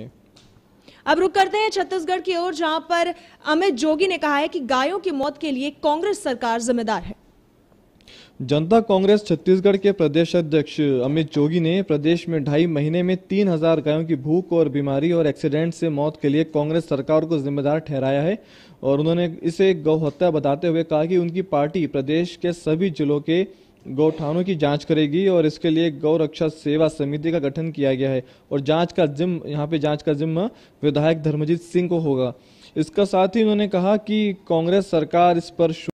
अब रुक करते हैं छत्तीसगढ़ की ओर जहां पर अमित जोगी ने कहा है कि गायों की मौत के लिए कांग्रेस सरकार जिम्मेदार है जनता कांग्रेस छत्तीसगढ़ के प्रदेश अध्यक्ष अमित जोगी ने प्रदेश में ढाई महीने में तीन हजार गायों की भूख और बीमारी और एक्सीडेंट से मौत के लिए कांग्रेस सरकार को जिम्मेदार ठहराया है और उन्होंने इसे गौहत्या बताते हुए कहा कि उनकी पार्टी प्रदेश के सभी जिलों के गौठानों की जांच करेगी और इसके लिए गौ रक्षा सेवा समिति का गठन किया गया है और जांच का जिम यहाँ पे जांच का जिम्मा विधायक धर्मजीत सिंह को होगा इसका साथ ही उन्होंने कहा कि कांग्रेस सरकार इस पर